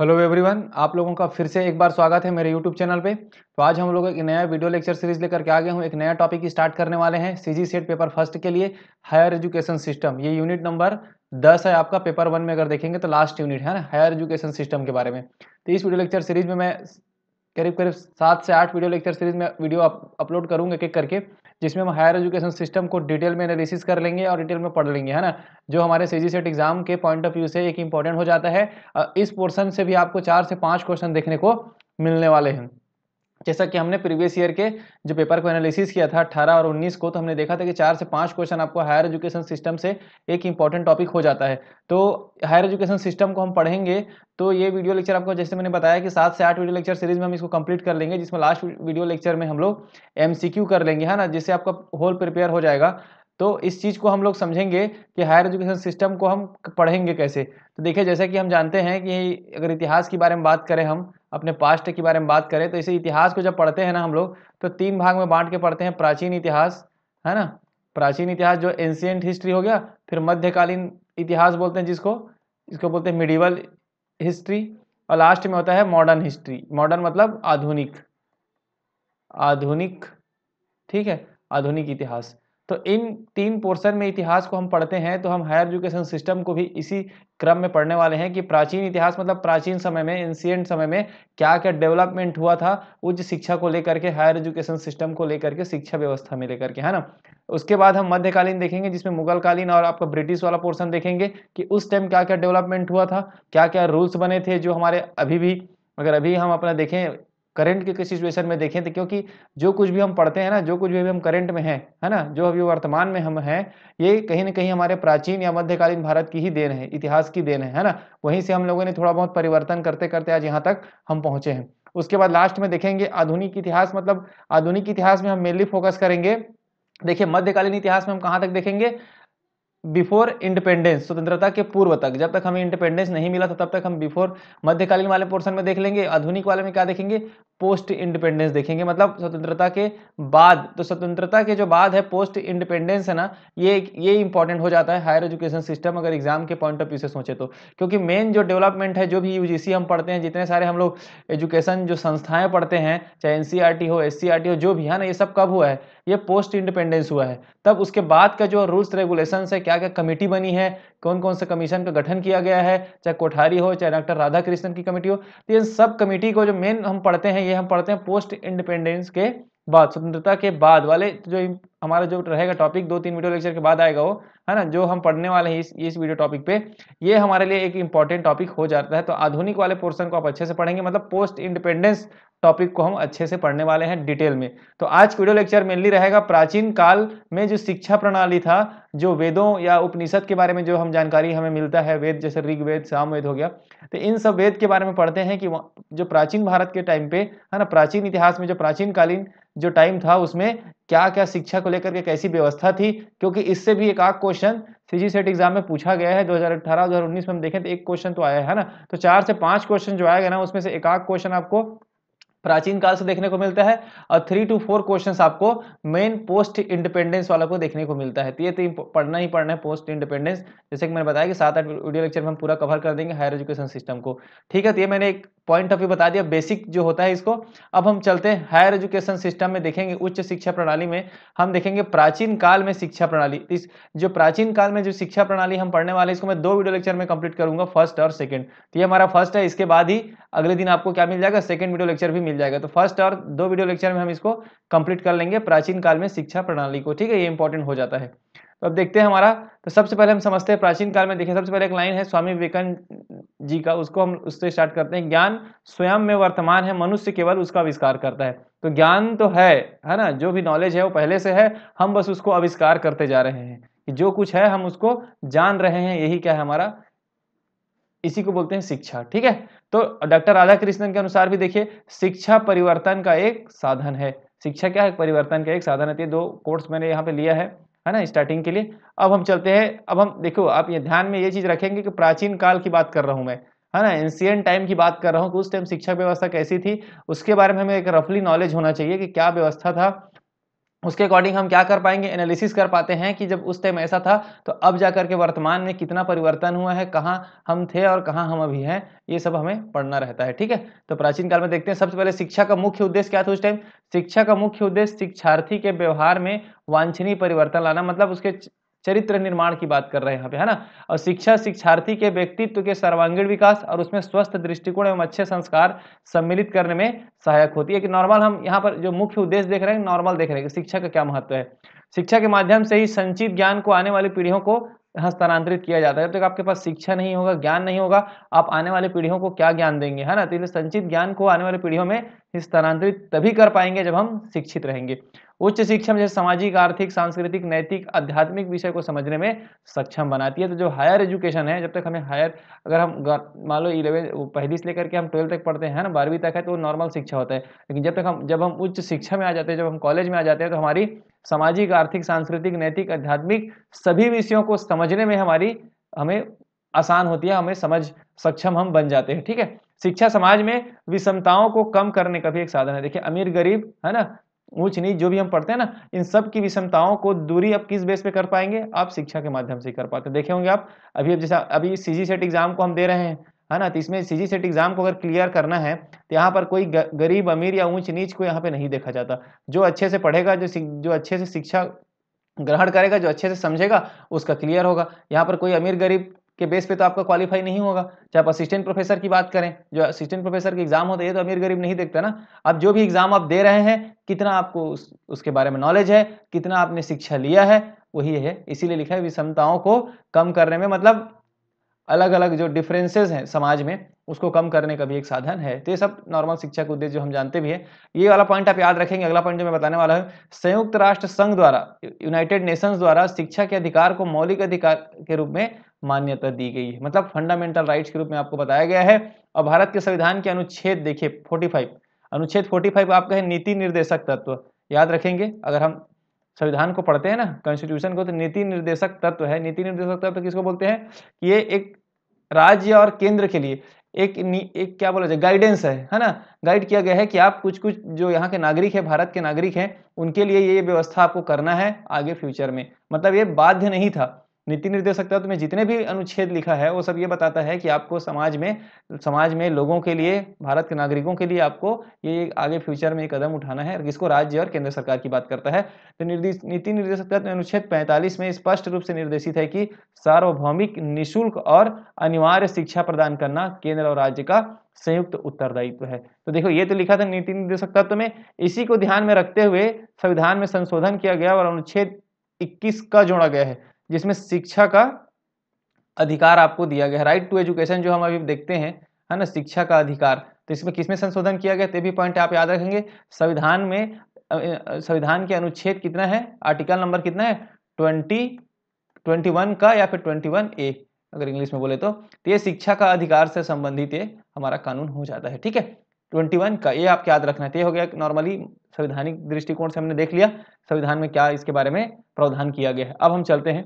hello everyone आप लोगों का फिर से एक बार स्वागत है मेरे यूट्यूब चैनल पे तो आज हम लोग एक नया वीडियो लेक्चर सीरीज लेकर के आ गए हूँ एक नया टॉपिक स्टार्ट करने वाले हैं सीजी सेट पेपर फर्स्ट के लिए हायर एजुकेशन सिस्टम ये यूनिट नंबर दस है आपका पेपर वन में अगर देखेंगे तो लास्ट यूनिट है ना हायर एजुकेशन सिस्टम के बारे में तो इस वीडियो लेक्चर सीरीज में मैं करीब करीब सात से आठ वीडियो लेक्चर सीरीज में वीडियो अपलोड करूँगा एक एक करके जिसमें हम हायर एजुकेशन सिस्टम को डिटेल में एनालिसिस कर लेंगे और डिटेल में पढ़ लेंगे है ना जो हमारे सी सेट एग्जाम के पॉइंट ऑफ व्यू से एक इंपॉर्टेंट हो जाता है इस पोर्सन से भी आपको चार से पाँच क्वेश्चन देखने को मिलने वाले हैं जैसा कि हमने प्रीवियस ईयर के जो पेपर को एनालिसिस किया था 18 और 19 को तो हमने देखा था कि चार से पांच क्वेश्चन आपको हायर एजुकेशन सिस्टम से एक इंपॉर्टेंट टॉपिक हो जाता है तो हायर एजुकेशन सिस्टम को हम पढ़ेंगे तो ये वीडियो लेक्चर आपको जैसे मैंने बताया कि सात से आठ वीडियो लेक्चर सीरीज में हम इसको कंप्लीट कर लेंगे जिसमें लास्ट वीडियो लेक्चर में हम लोग एम कर लेंगे है ना जिससे आपका होल प्रिपेयर हो जाएगा तो इस चीज़ को हम लोग समझेंगे कि हायर एजुकेशन सिस्टम को हम पढ़ेंगे कैसे तो देखिए जैसा कि हम जानते हैं कि अगर इतिहास के बारे में बात करें हम अपने पास्ट के बारे में बात करें तो इसे इतिहास को जब पढ़ते हैं ना हम लोग तो तीन भाग में बांट के पढ़ते हैं प्राचीन इतिहास है ना प्राचीन इतिहास जो एंशियंट हिस्ट्री हो गया फिर मध्यकालीन इतिहास बोलते हैं जिसको इसको बोलते हैं मिडिवल हिस्ट्री और लास्ट में होता है मॉडर्न हिस्ट्री मॉडर्न मतलब आधुनिक आधुनिक ठीक है आधुनिक इतिहास तो इन तीन पोर्शन में इतिहास को हम पढ़ते हैं तो हम हायर एजुकेशन सिस्टम को भी इसी क्रम में पढ़ने वाले हैं कि प्राचीन इतिहास मतलब प्राचीन समय में एंशियंट समय में क्या क्या डेवलपमेंट हुआ था उच्च शिक्षा को लेकर के हायर एजुकेशन सिस्टम को लेकर के शिक्षा व्यवस्था में लेकर के है ना उसके बाद हम मध्यकालीन देखेंगे जिसमें मुगलकालीन और आपका ब्रिटिश वाला पोर्सन देखेंगे कि उस टाइम क्या क्या डेवलपमेंट हुआ था क्या क्या रूल्स बने थे जो हमारे अभी भी अगर अभी हम अपना देखें करंट के सिचुएशन में देखें तो क्योंकि जो कुछ भी हम पढ़ते हैं ना जो कुछ भी अभी हम करंट में हैं है ना जो अभी वर्तमान में हम हैं ये कहीं ना कहीं हमारे प्राचीन या मध्यकालीन भारत की ही देन है इतिहास की देन है है ना वहीं से हम लोगों ने थोड़ा बहुत परिवर्तन करते करते आज यहाँ तक हम पहुंचे हैं उसके बाद लास्ट में देखेंगे आधुनिक इतिहास मतलब आधुनिक इतिहास में हम मेनली फोकस करेंगे देखिए मध्यकालीन इतिहास में हम कहाँ तक देखेंगे बिफोर इंडिपेंडेंस स्वतंत्रता के पूर्व तक जब तक हमें इंडिपेंडेंस नहीं मिला था तब तक हम बिफोर मध्यकालीन वाले पोर्शन में देख लेंगे आधुनिक वाले में क्या देखेंगे पोस्ट इंडिपेंडेंस देखेंगे मतलब स्वतंत्रता के बाद तो स्वतंत्रता के जो बाद है पोस्ट इंडिपेंडेंस है ना ये ये इंपॉर्टेंट हो जाता है हायर एजुकेशन सिस्टम अगर एग्जाम के पॉइंट ऑफ व्यू से सोचे तो क्योंकि मेन जो डेवलपमेंट है जो भी यूजीसी हम पढ़ते हैं जितने सारे हम लोग एजुकेशन जो संस्थाएं पढ़ते हैं चाहे एनसीईआरटी e हो एस e हो जो भी है ना ये सब कब हुआ है ये पोस्ट इंडिपेंडेंस हुआ है तब उसके बाद का जो रूल्स रेगुलेशन है क्या क्या कमेटी बनी है कौन कौन से कमीशन का गठन किया गया है चाहे कोठारी हो चाहे डॉक्टर राधा कृष्णन की कमेटी हो तो इन सब कमेटी को जो मेन हम पढ़ते हैं ये हम पढ़ते हैं पोस्ट इंडिपेंडेंस के बाद स्वतंत्रता के बाद वाले जो हमारा जो रहेगा टॉपिक दो तीन वीडियो लेक्चर के बाद आएगा वो है ना जो हम पढ़ने वाले हैं इस इस वीडियो टॉपिक पे ये हमारे लिए एक इंपॉर्टेंट टॉपिक हो जाता है तो आधुनिक वाले पोर्सन को आप अच्छे से पढ़ेंगे मतलब पोस्ट इंडिपेंडेंस टॉपिक को हम अच्छे से पढ़ने वाले हैं डिटेल में तो आज वीडियो लेक्चर मेनली रहेगा प्राचीन काल में जो शिक्षा प्रणाली था जो वेदों या उपनिषद के बारे में जो हम जानकारी हमें मिलता है वेद जैसे ऋग्वेद सामवेद हो गया तो इन सब वेद के बारे में पढ़ते हैं कि जो प्राचीन भारत के टाइम पे है ना प्राचीन इतिहास में जो प्राचीन कालीन जो टाइम था उसमें क्या क्या शिक्षा को लेकर के कैसी व्यवस्था थी क्योंकि इससे भी एक आग question question CG set exam में पूछा गया है 2018 2019 में हम देखें तो एक क्वेश्चन तो आया है ना तो चार से पांच क्वेश्चन जो आया गया ना उसमें से एक आध क्वेश्चन आपको प्राचीन काल से देखने को मिलता है और थ्री टू फोर क्वेश्चन आपको मेन पोस्ट इंडिपेंडेंस वाला को देखने को मिलता है तो ये तो पढ़ना ही पढ़ना है पोस्ट इंडिपेंडेंस जैसे कि मैंने बताया कि सात आठ वीडियो लेक्चर में हम पूरा कवर कर देंगे हायर एजुकेशन सिस्टम को ठीक है तो ये मैंने एक पॉइंट ऑफ व्यू बता दिया बेसिक जो होता है इसको अब हम चलते हैं हायर एजुकेशन सिस्टम में देखेंगे उच्च शिक्षा प्रणाली में हम देखेंगे प्राचीन काल में शिक्षा प्रणाली इस जो प्राचीन काल में जो शिक्षा प्रणाली हम पढ़ने वाले इसको मैं दो वीडियो लेक्चर में कंप्लीट करूंगा फर्स्ट और सेकंड तो ये हमारा फर्स्ट है इसके बाद ही अगले दिन आपको क्या मिल जाएगा सेकंड वीडियो लेक्चर भी मिल जाएगा तो फर्स्ट और दो वीडियो लेक्चर में हम इसको कंप्लीट कर लेंगे प्राचीन काल में शिक्षा प्रणाली को ठीक है ये इंपॉर्टेंट हो जाता है तो अब देखते हैं हमारा तो सबसे पहले हम समझते हैं प्राचीन काल में देखिए सबसे पहले एक लाइन है स्वामी विवेकानंद जी का उसको हम उससे स्टार्ट करते हैं ज्ञान स्वयं में वर्तमान है मनुष्य केवल उसका आविष्कार करता है तो ज्ञान तो है है ना जो भी नॉलेज है वो पहले से है हम बस उसको आविष्कार करते जा रहे हैं कि जो कुछ है हम उसको जान रहे हैं यही क्या है हमारा इसी को बोलते हैं शिक्षा ठीक है तो डॉक्टर राधा कृष्णन के अनुसार भी देखिए शिक्षा परिवर्तन का एक साधन है शिक्षा क्या है परिवर्तन का एक साधन है दो कोर्स मैंने यहाँ पे लिया है है ना स्टार्टिंग के लिए अब हम चलते हैं अब हम देखो आप ये ध्यान में ये चीज़ रखेंगे कि प्राचीन काल की बात कर रहा हूँ मैं है ना एंशियन टाइम की बात कर रहा हूँ कि उस टाइम शिक्षा व्यवस्था कैसी थी उसके बारे में हमें एक रफली नॉलेज होना चाहिए कि क्या व्यवस्था था उसके अकॉर्डिंग हम क्या कर पाएंगे एनालिसिस कर पाते हैं कि जब उस टाइम ऐसा था तो अब जा करके वर्तमान में कितना परिवर्तन हुआ है कहाँ हम थे और कहाँ हम अभी हैं ये सब हमें पढ़ना रहता है ठीक है तो प्राचीन काल में देखते हैं सबसे पहले शिक्षा का मुख्य उद्देश्य क्या था उस टाइम शिक्षा का मुख्य उद्देश्य शिक्षार्थी के व्यवहार में वांछनीय परिवर्तन लाना मतलब उसके चरित्र निर्माण की बात कर रहे हैं यहाँ पे है ना और शिक्षा शिक्षार्थी के व्यक्तित्व के सर्वांगीण विकास और उसमें स्वस्थ दृष्टिकोण एवं अच्छे संस्कार सम्मिलित करने में सहायक होती है कि नॉर्मल हम यहाँ पर जो मुख्य उद्देश्य देख रहे हैं नॉर्मल देख रहे हैं कि शिक्षा का क्या महत्व है शिक्षा के माध्यम से ही संचित ज्ञान को आने वाली पीढ़ियों को हस्तांतरित किया जाता है तो आपके पास शिक्षा नहीं होगा ज्ञान नहीं होगा आप आने वाली पीढ़ियों को क्या ज्ञान देंगे है ना तो इसलिए संचित ज्ञान को आने वाली पीढ़ियों में स्थानांतरित तभी कर पाएंगे जब हम शिक्षित रहेंगे उच्च शिक्षा में जैसे सामाजिक आर्थिक सांस्कृतिक नैतिक आध्यात्मिक विषय को समझने में सक्षम बनाती है तो जो हायर एजुकेशन है जब तक हमें हायर अगर हम मान लो इलेवन पहली से लेकर के हम ट्वेल्थ तक पढ़ते हैं ना बारहवीं तक है तो नॉर्मल शिक्षा होता है लेकिन जब तक हम जब हम उच्च शिक्षा में आ जाते हैं जब हम कॉलेज में आ जाते हैं तो हमारी सामाजिक आर्थिक सांस्कृतिक नैतिक आध्यात्मिक सभी विषयों को समझने में हमारी हमें आसान होती है हमें समझ सक्षम हम बन जाते हैं ठीक है शिक्षा समाज में विषमताओं को कम करने का भी एक साधन है देखिए अमीर गरीब है ना ऊंच नीच जो भी हम पढ़ते हैं ना इन सब की विषमताओं को दूरी आप किस बेस पे कर पाएंगे आप शिक्षा के माध्यम से कर पाते देखे होंगे आप अभी जैसा अभी सी सेट एग्जाम को हम दे रहे हैं है ना तो इसमें सी जी सेट एग्जाम को अगर क्लियर करना है तो यहाँ पर कोई गरीब अमीर या ऊंच नीच को यहाँ पे नहीं देखा जाता जो अच्छे से पढ़ेगा जो जो अच्छे से शिक्षा ग्रहण करेगा जो अच्छे से समझेगा उसका क्लियर होगा यहाँ पर कोई अमीर गरीब के बेस पे तो आपका क्वालिफाई नहीं होगा चाहे आप असिस्टेंट प्रोफेसर की बात करें जो असिस्टेंट प्रोफेसर के एग्जाम होते हैं ये तो अमीर गरीब नहीं देखता ना अब जो भी एग्जाम आप दे रहे हैं कितना आपको उस, उसके बारे में नॉलेज है कितना आपने शिक्षा लिया है वही है इसीलिए लिखा है विषमताओं को कम करने में मतलब अलग अलग जो डिफरेंसेस हैं समाज में उसको कम करने का भी एक साधन है तो ये सब नॉर्मल शिक्षा के उद्देश्य जो हम जानते भी हैं ये वाला पॉइंट आप याद रखेंगे अगला पॉइंट जो मैं बताने वाला हूँ संयुक्त राष्ट्र संघ द्वारा यूनाइटेड नेशंस द्वारा शिक्षा के अधिकार को मौलिक अधिकार के रूप में मान्यता दी गई है मतलब फंडामेंटल राइट्स के रूप में आपको बताया गया है और भारत के संविधान के अनुच्छेद देखिए फाइव अनुच्छेद फाइव आपका है नीति निर्देशक तत्व याद रखेंगे अगर हम संविधान को पढ़ते हैं ना कॉन्स्टिट्यूशन को तो नीति निर्देशक तत्व है नीति निर्देशक तत्व किसको बोलते हैं कि ये एक राज्य और केंद्र के लिए एक एक क्या बोला जाए गाइडेंस है है ना गाइड किया गया है कि आप कुछ कुछ जो यहाँ के नागरिक है भारत के नागरिक हैं उनके लिए ये व्यवस्था आपको करना है आगे फ्यूचर में मतलब ये बाध्य नहीं था नीति निर्देशक तत्व में जितने भी अनुच्छेद लिखा है वो सब ये बताता है कि आपको समाज में समाज में लोगों के लिए भारत के नागरिकों के लिए आपको ये आगे फ्यूचर में कदम उठाना है इसको राज्य और केंद्र सरकार की बात करता है तो निर्देश नीति निर्देशक तत्व अनुच्छेद पैंतालीस में स्पष्ट रूप से निर्देशित है कि सार्वभौमिक निःशुल्क और अनिवार्य शिक्षा प्रदान करना केंद्र और राज्य का संयुक्त उत्तरदायित्व है तो देखो ये तो लिखा था नीति निर्देशक तत्व में इसी को ध्यान में रखते हुए संविधान में संशोधन किया गया और अनुच्छेद 21 का जोड़ा गया है जिसमें शिक्षा का अधिकार आपको दिया गया है राइट टू एजुकेशन जो हम अभी देखते हैं है ना शिक्षा का अधिकार तो इसमें किसमें संशोधन किया गया तो भी पॉइंट आप याद रखेंगे संविधान में संविधान के अनुच्छेद कितना है आर्टिकल नंबर कितना है ट्वेंटी ट्वेंटी वन का या फिर ट्वेंटी वन ए अगर इंग्लिश में बोले तो, तो ये शिक्षा का अधिकार से संबंधित ये हमारा कानून हो जाता है ठीक है 21 का ये आप याद रखना चाहिए तो हो गया नॉर्मली संविधानिक दृष्टिकोण से हमने देख लिया संविधान में क्या इसके बारे में प्रावधान किया गया है अब हम चलते हैं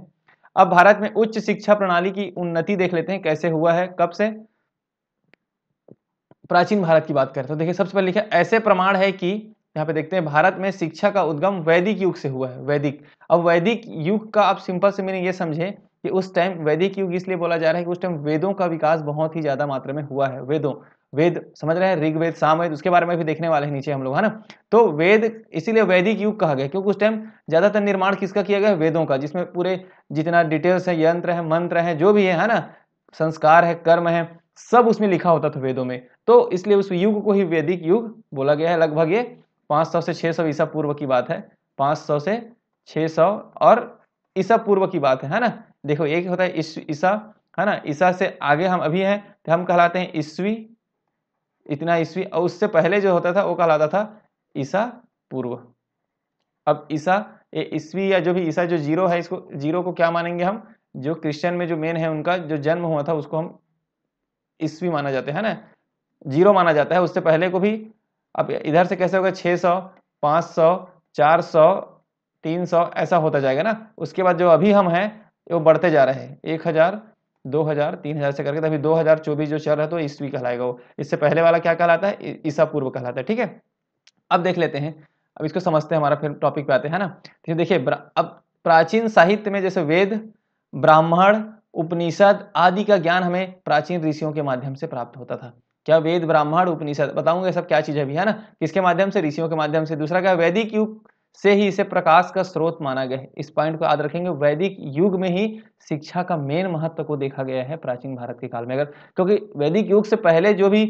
अब भारत में उच्च शिक्षा प्रणाली की उन्नति देख लेते हैं कैसे हुआ है कब से प्राचीन भारत की बात करें तो देखिए सबसे पहले लिखा ऐसे प्रमाण है कि यहाँ पे देखते हैं भारत में शिक्षा का उद्गम वैदिक युग से हुआ है वैदिक अब वैदिक युग का आप सिंपल से मैंने ये समझे कि उस टाइम वैदिक युग इसलिए बोला जा रहा है कि उस टाइम वेदों का विकास बहुत ही ज्यादा मात्रा में हुआ है वेदों वेद समझ रहे हैं ऋग्वेद सामवेद उसके बारे में भी देखने वाले हैं नीचे हम लोग है ना तो वेद इसीलिए वैदिक युग कहा गया क्योंकि उस टाइम ज़्यादातर निर्माण किसका किया गया वेदों का जिसमें पूरे जितना डिटेल्स है यंत्र है मंत्र है जो भी है है ना संस्कार है कर्म है सब उसमें लिखा होता था वेदों में तो इसलिए उस युग को ही वैदिक युग बोला गया है लगभग ये सौ से सौ ईसा पूर्व की बात है सौ से सौ और ईसा पूर्व की बात है है ना देखो एक होता है ईसा है ना ईसा से आगे हम अभी हैं तो हम कहलाते हैं ईस्वी इतना ईस्वी और उससे पहले जो होता था वो कहलाता था ईसा पूर्व अब ईसा ये ईस्वी या जो भी ईसा जो जीरो है इसको जीरो को क्या मानेंगे हम जो क्रिश्चियन में जो मेन है उनका जो जन्म हुआ था उसको हम ईस्वी माना जाते हैं ना जीरो माना जाता है उससे पहले को भी अब इधर से कैसे होगा छः सौ पाँच सौ चार सौ तीन सौ ऐसा होता जाएगा ना उसके बाद जो अभी हम हैं वो बढ़ते जा रहे हैं एक हज़ार दो हजार तीन हजार से करके तो अभी दो हजार चौबीस जो चल रहा है तो ईस्वी कहलाएगा वो इससे पहले वाला क्या कहलाता है ईसा पूर्व कहलाता है ठीक है अब देख लेते हैं अब इसको समझते हैं हमारा फिर टॉपिक पे आते हैं ना तो देखिए अब प्राचीन साहित्य में जैसे वेद ब्राह्मण उपनिषद आदि का ज्ञान हमें प्राचीन ऋषियों के माध्यम से प्राप्त होता था क्या वेद ब्राह्मण उपनिषद बताऊंगा सब क्या चीज है भी है ना किसके माध्यम से ऋषियों के माध्यम से दूसरा क्या वैदिक युग से ही इसे प्रकाश का स्रोत माना गया है इस पॉइंट को याद रखेंगे वैदिक युग में ही शिक्षा का मेन महत्व को देखा गया है प्राचीन भारत के काल में अगर क्योंकि वैदिक युग से पहले जो भी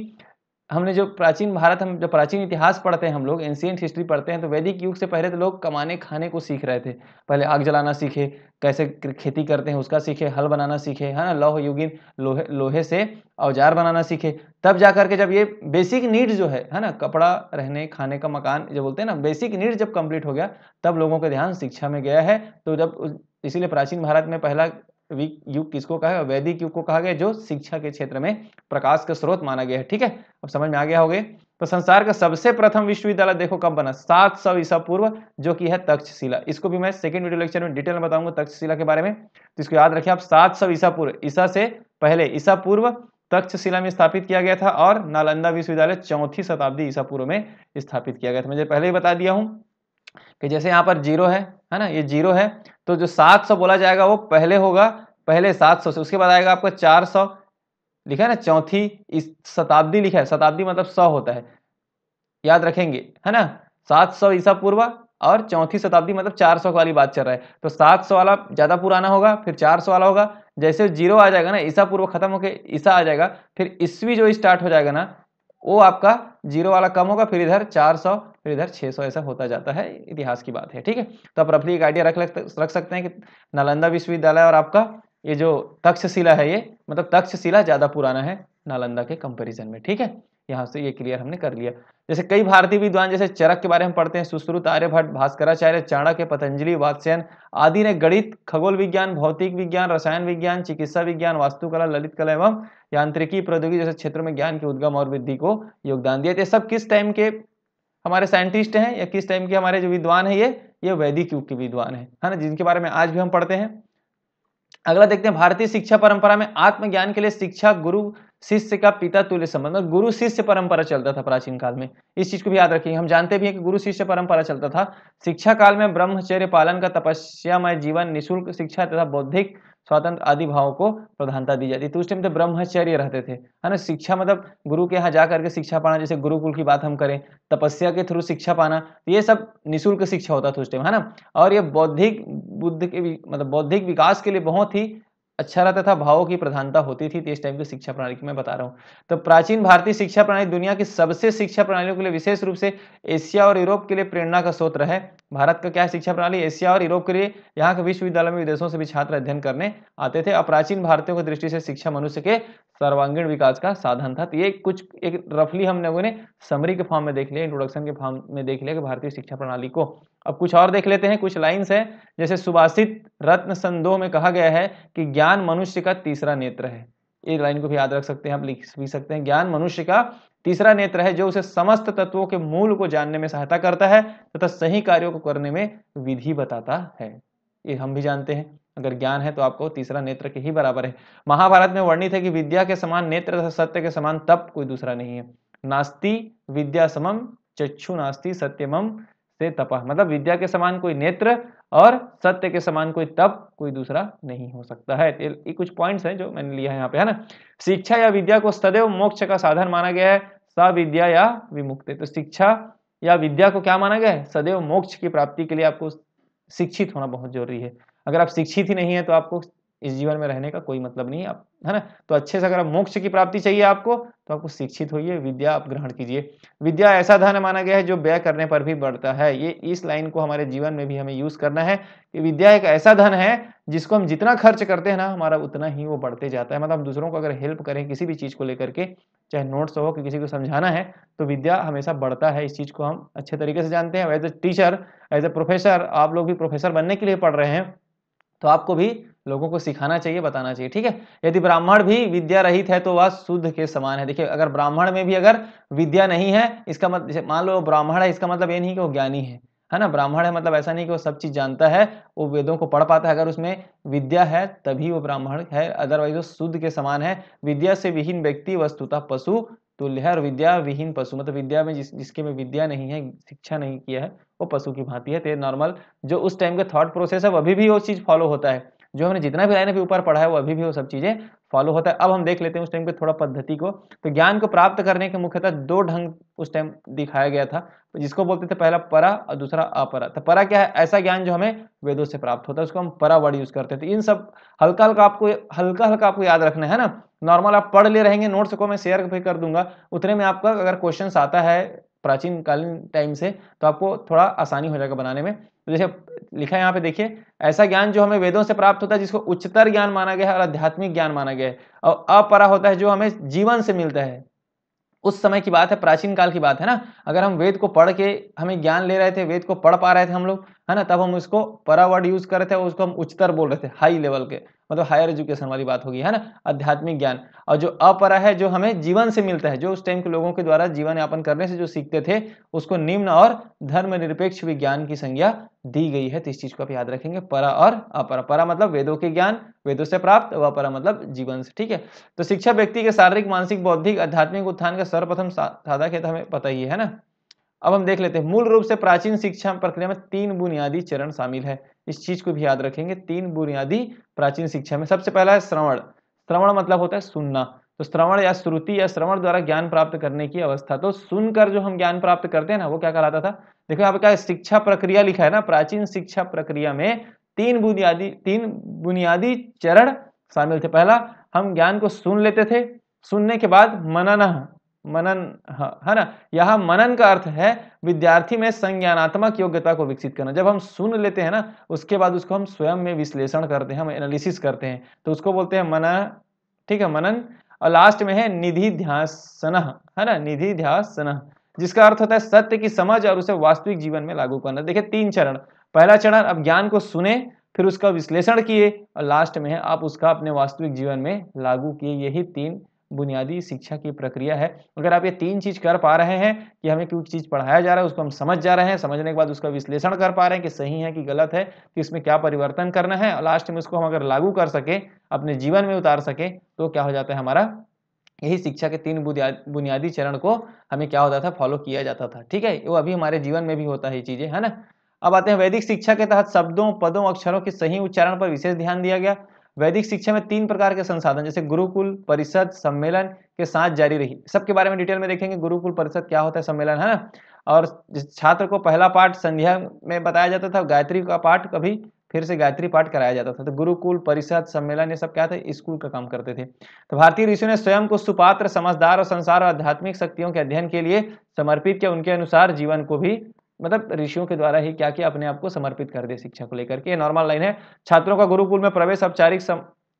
हमने जो प्राचीन भारत हम जो प्राचीन इतिहास पढ़ते हैं हम लोग एंशियंट हिस्ट्री पढ़ते हैं तो वैदिक युग से पहले तो लोग कमाने खाने को सीख रहे थे पहले आग जलाना सीखे कैसे खेती करते हैं उसका सीखे हल बनाना सीखे है ना लौह युगिन लोहे लोहे से औजार बनाना सीखे तब जा करके जब ये बेसिक नीड जो है है ना कपड़ा रहने खाने का मकान जो बोलते हैं ना बेसिक नीड जब कंप्लीट हो गया तब लोगों का ध्यान शिक्षा में गया है तो जब इसीलिए प्राचीन भारत में पहला वैदिक युग किसको कहा गया वैदिक युग को कहा गया जो शिक्षा के क्षेत्र में प्रकाश का स्रोत माना गया है ठीक है अब समझ में आ गया हो तो संसार का सबसे प्रथम विश्वविद्यालय देखो कब बना सात सौ ईसा पूर्व जो कि है तक्षशिला इसको भी मैं सेकंड वीडियो लेक्चर में डिटेल में बताऊंगा तक्षशिला के बारे में तो इसको याद रखिए आप सात सौ ईसा पूर्व ईसा से पहले ईसा पूर्व तक्षशिला में स्थापित किया गया था और नालंदा विश्वविद्यालय चौथी शताब्दी ईसा पूर्व में स्थापित किया गया था मुझे पहले ही बता दिया हूँ कि जैसे यहाँ पर जीरो है है ना ये जीरो है तो जो सात सौ बोला जाएगा वो पहले होगा पहले सात सौ से उसके बाद आएगा आपका चार सौ लिखा है ना चौथी इस शताब्दी लिखा है शताब्दी मतलब सौ होता है याद रखेंगे है ना सात सौ ईसा पूर्व और चौथी शताब्दी मतलब चार सौ वाली बात चल रहा है तो सात सौ वाला ज़्यादा पुराना होगा फिर चार सौ वाला होगा जैसे जीरो आ जाएगा ना ईसा पूर्व खत्म होकर ईसा आ जाएगा फिर ईस्वी जो स्टार्ट हो जाएगा ना वो आपका जीरो वाला कम होगा फिर इधर चार सौ फिर इधर 600 ऐसा होता जाता है इतिहास की बात है ठीक है तो आप रफली एक आइडिया रख रख सकते हैं कि नालंदा विश्वविद्यालय और आपका ये जो तक्षशिला है ये मतलब तक्षशिला ज़्यादा पुराना है नालंदा के कंपेरिजन में ठीक है यहाँ से ये क्लियर हमने कर लिया जैसे कई भारतीय विद्वान जैसे चरक के बारे में पढ़ते हैं सुश्रुत आर्यभट्ट भास्कराचार्य चाणक्य पतंजलि वात्स्यन आदि ने गणित खगोल विज्ञान भौतिक विज्ञान रसायन विज्ञान चिकित्सा विज्ञान वास्तुकला ललित कला एवं यांत्रिकी प्रौद्योगिकी जैसे क्षेत्रों में ज्ञान के उद्गम और वृद्धि को योगदान दिया तो ये सब किस टाइम के हमारे साइंटिस्ट हैं या किस टाइम के हमारे जो विद्वान है ये ये वैदिक युग के विद्वान है ना जिनके बारे में आज भी हम पढ़ते हैं अगला देखते हैं भारतीय शिक्षा परंपरा में आत्मज्ञान के लिए शिक्षा गुरु शिष्य का पिता तुल्य संबंध और गुरु शिष्य परंपरा चलता था प्राचीन काल में इस चीज को भी याद रखिए हम जानते भी हैं कि गुरु शिष्य परंपरा चलता था शिक्षा काल में ब्रह्मचर्य पालन का तपस्यामय जीवन निःशुल्क शिक्षा तथा बौद्धिक स्वतंत्र आदि भावों को प्रधानता दी जाती थी उस टाइम तो ब्रह्मचर्य रहते थे है ना शिक्षा मतलब गुरु के यहाँ जा करके शिक्षा पाना जैसे गुरुकुल की बात हम करें तपस्या के थ्रू शिक्षा पाना तो ये सब निःशुल्क शिक्षा होता था उस टाइम है ना और ये बौद्धिक बुद्ध के मतलब बौद्धिक विकास के लिए बहुत ही अच्छा रहता था भावों की प्रधानता होती थी तो इस टाइम की शिक्षा प्रणाली की मैं बता रहा हूँ तो प्राचीन भारतीय शिक्षा प्रणाली दुनिया की सबसे शिक्षा प्रणालियों के लिए विशेष रूप से एशिया और यूरोप के लिए प्रेरणा का स्रोत है भारत का क्या शिक्षा प्रणाली एशिया और यूरोप के लिए यहाँ के विश्वविद्यालय में विदेशों से भी छात्र अध्ययन करने आते थे और प्राचीन भारतीयों की दृष्टि से शिक्षा मनुष्य के सर्वांगीण विकास का साधन था तो ये कुछ एक रफली हम लोगों ने समरी के फॉर्म में देख लिया इंट्रोडक्शन के फॉर्म में देख लिया कि भारतीय शिक्षा प्रणाली को अब कुछ और देख लेते हैं कुछ लाइन्स है जैसे सुभाषित रत्न संदोह में कहा गया है कि ज्ञान मनुष्य का तीसरा नेत्र है ये लाइन को भी याद रख सकते हैं आप लिख भी सकते हैं ज्ञान मनुष्य का तीसरा नेत्र है जो उसे समस्त तत्वों के मूल को जानने में सहायता करता है तथा सही कार्यों को करने में विधि बताता है ये हम भी जानते हैं अगर ज्ञान है तो आपको तीसरा नेत्र के ही बराबर है महाभारत में वर्णित है कि विद्या के समान नेत्र तथा सत्य के समान तप कोई दूसरा नहीं है नास्ति विद्या समम चक्षु नास्ति सत्यमम से तप मतलब विद्या के समान कोई नेत्र और सत्य के समान कोई तप कोई दूसरा नहीं हो सकता है ये कुछ पॉइंट्स हैं जो मैंने लिया है यहाँ पे है ना शिक्षा या विद्या को सदैव मोक्ष का साधन माना गया है सविद्या या विमुक्ति तो शिक्षा या विद्या को क्या माना गया है सदैव मोक्ष की प्राप्ति के लिए आपको शिक्षित होना बहुत जरूरी है अगर आप शिक्षित ही नहीं है तो आपको इस जीवन में रहने का कोई मतलब नहीं आप है ना तो अच्छे से अगर मोक्ष की प्राप्ति चाहिए आपको तो आपको शिक्षित होइए विद्या आप ग्रहण कीजिए विद्या ऐसा धन माना गया है जो व्यय करने पर भी बढ़ता है ये इस लाइन को हमारे जीवन में भी हमें यूज करना है कि विद्या एक ऐसा धन है जिसको हम जितना खर्च करते हैं ना हमारा उतना ही वो बढ़ते जाता है मतलब हम दूसरों को अगर हेल्प करें किसी भी चीज को लेकर के चाहे नोट्स हो कि किसी को समझाना है तो विद्या हमेशा बढ़ता है इस चीज को हम अच्छे तरीके से जानते हैं as a teacher as a professor आप लोग भी प्रोफेसर बनने के लिए पढ़ रहे हैं तो आपको भी लोगों को सिखाना चाहिए बताना चाहिए ठीक है यदि ब्राह्मण भी विद्या रहित है तो वह शुद्ध के समान है देखिए अगर ब्राह्मण में भी अगर विद्या नहीं है इसका मतलब मान लो ब्राह्मण है इसका मतलब ये नहीं कि वो ज्ञानी है है ना ब्राह्मण है मतलब ऐसा नहीं कि वो सब चीज जानता है वो वेदों को पढ़ पाता है अगर उसमें विद्या है तभी वो ब्राह्मण है अदरवाइज वो शुद्ध के समान है विद्या से विहीन व्यक्ति वस्तुता पशु तुल्य है और विद्या विहीन पशु मतलब विद्या में जिस जिसके में विद्या नहीं है शिक्षा नहीं किया है वो पशु की भांति है तो नॉर्मल जो उस टाइम का थॉट प्रोसेस है अभी भी वो चीज फॉलो होता है जो हमने जितना भी लाइन अभी ऊपर पढ़ा है वो अभी भी वो सब चीज़ें फॉलो होता है अब हम देख लेते हैं उस टाइम पे थोड़ा पद्धति को तो ज्ञान को प्राप्त करने के मुख्यतः दो ढंग उस टाइम दिखाया गया था जिसको बोलते थे पहला परा और दूसरा अपरा तो परा क्या है ऐसा ज्ञान जो हमें वेदों से प्राप्त होता है उसको हम परा वर्ड यूज करते हैं तो इन सब हल्का हल्का आपको हल्का हल्का आपको याद रखना है ना नॉर्मल आप पढ़ ले रहेंगे नोट्स को मैं शेयर भी कर दूंगा उतने में आपका अगर क्वेश्चन आता है प्राचीन कालीन टाइम से तो आपको थोड़ा आसानी हो जाएगा बनाने में तो जैसे लिखा है यहाँ पे देखिए ऐसा ज्ञान जो हमें वेदों से प्राप्त होता है जिसको उच्चतर ज्ञान माना गया है और आध्यात्मिक ज्ञान माना गया है और अपरा होता है जो हमें जीवन से मिलता है उस समय की बात है प्राचीन काल की बात है ना अगर हम वेद को पढ़ के हमें ज्ञान ले रहे थे वेद को पढ़ पा रहे थे हम लोग है ना तब हम उसको परा वर्ड यूज कर रहे थे और उसको हम उच्चतर बोल रहे थे हाई लेवल के मतलब हायर एजुकेशन वाली बात होगी है ना आध्यात्मिक ज्ञान और जो अपरा है जो हमें जीवन से मिलता है जो उस टाइम के लोगों के द्वारा जीवन यापन करने से जो सीखते थे उसको निम्न और धर्मनिरपेक्ष विज्ञान की संज्ञा दी गई है तो इस चीज को आप याद रखेंगे परा और अपरा परा मतलब वेदों के ज्ञान वेदों से प्राप्त व अपरा मतलब जीवन से ठीक है तो शिक्षा व्यक्ति के शारीरिक मानसिक बौद्धिक आध्यात्मिक उत्थान का सर्वप्रथम साधा खेत तो हमें पता ही है ना अब हम देख लेते हैं मूल रूप से प्राचीन शिक्षा प्रक्रिया में तीन बुनियादी चरण शामिल है इस चीज को भी याद रखेंगे तीन बुनियादी प्राचीन शिक्षा में सबसे पहला है श्रवण श्रवण मतलब होता है सुनना तो श्रवण या श्रुति या श्रवण द्वारा ज्ञान प्राप्त करने की अवस्था तो सुनकर जो हम ज्ञान प्राप्त करते हैं ना वो क्या कहलाता था देखो यहाँ पे क्या शिक्षा प्रक्रिया लिखा है ना प्राचीन शिक्षा प्रक्रिया में तीन बुनियादी तीन बुनियादी चरण शामिल थे पहला हम ज्ञान को सुन लेते थे सुनने के बाद मनाना मनन हाँ, है ना यहाँ मनन का अर्थ है विद्यार्थी में संज्ञानात्मक योग्यता को विकसित करना जब हम सुन लेते हैं ना उसके बाद उसको हम स्वयं में विश्लेषण करते हैं हम एनालिसिस करते हैं तो उसको बोलते हैं मना ठीक है मनन और लास्ट में है निधि ध्यान है ना निधि ध्यान जिसका अर्थ होता है सत्य की समझ और उसे वास्तविक जीवन में लागू करना देखिए तीन चरण पहला चरण अब ज्ञान को सुने फिर उसका विश्लेषण किए और लास्ट में है आप उसका अपने वास्तविक जीवन में लागू किए यही तीन बुनियादी शिक्षा की प्रक्रिया है अगर आप ये तीन चीज कर पा रहे हैं कि हमें क्यों चीज पढ़ाया जा रहा है उसको हम समझ जा रहे हैं समझने के बाद उसका विश्लेषण कर पा रहे हैं कि सही है कि गलत है कि इसमें क्या परिवर्तन करना है और लास्ट में उसको हम अगर लागू कर सके अपने जीवन में उतार सके तो क्या हो जाता है हमारा यही शिक्षा के तीन बुनियादी चरण को हमें क्या होता था फॉलो किया जाता था ठीक है वो अभी हमारे जीवन में भी होता है ये चीजें है ना अब आते हैं वैदिक शिक्षा के तहत शब्दों पदों अक्षरों के सही उच्चारण पर विशेष ध्यान दिया गया वैदिक शिक्षा में तीन प्रकार के संसाधन जैसे गुरुकुल परिषद सम्मेलन के साथ जारी रही सबके बारे में डिटेल में देखेंगे गुरुकुल परिषद क्या होता है सम्मेलन है ना और छात्र को पहला पाठ संध्या में बताया जाता था गायत्री का पाठ कभी फिर से गायत्री पाठ कराया जाता था तो गुरुकुल परिषद सम्मेलन ये सब क्या था स्कूल का काम करते थे तो भारतीय ऋषियों ने स्वयं को सुपात्र समझदार और संसार और आध्यात्मिक शक्तियों के अध्ययन के लिए समर्पित किया उनके अनुसार जीवन को भी मतलब ऋषियों के द्वारा ही क्या किया अपने आप को समर्पित कर दिया शिक्षा को लेकर के ये नॉर्मल लाइन है छात्रों का गुरुकुल में प्रवेश औपचारिक